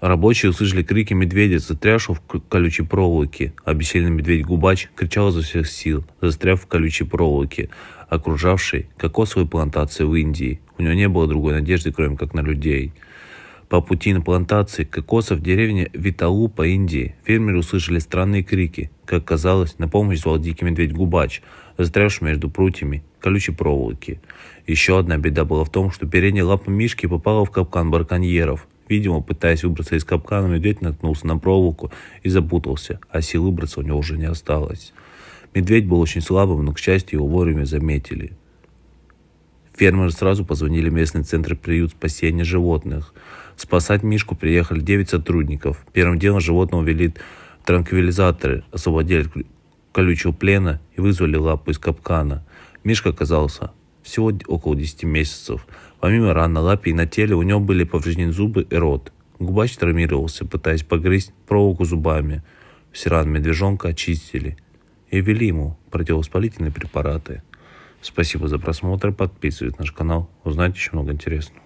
Рабочие услышали крики медведицы, затрявшего в колючей проволоке. Обессильный медведь-губач кричал изо всех сил, застряв в колючей проволоке, окружавшей кокосовые плантации в Индии. У него не было другой надежды, кроме как на людей. По пути на плантации кокосов в деревне Виталу по Индии фермеры услышали странные крики. Как казалось, на помощь звал дикий медведь-губач, застрявший между прутьями колючей проволоки. Еще одна беда была в том, что передняя лапа Мишки попала в капкан барконьеров – Видимо, пытаясь выбраться из капкана, медведь наткнулся на проволоку и запутался, а сил выбраться у него уже не осталось. Медведь был очень слабым, но, к счастью, его вовремя заметили. Фермеры сразу позвонили в местный центр приют спасения животных. Спасать Мишку приехали 9 сотрудников. Первым делом животного вели транквилизаторы, освободили колючего плена и вызвали лапу из капкана. Мишка оказался всего около 10 месяцев. Помимо ран на лапе и на теле у него были повреждены зубы и рот. Губач травмировался, пытаясь погрызть проволоку зубами. Все раны медвежонка очистили и ввели ему противовоспалительные препараты. Спасибо за просмотр, подписывайтесь на наш канал, узнать еще много интересного.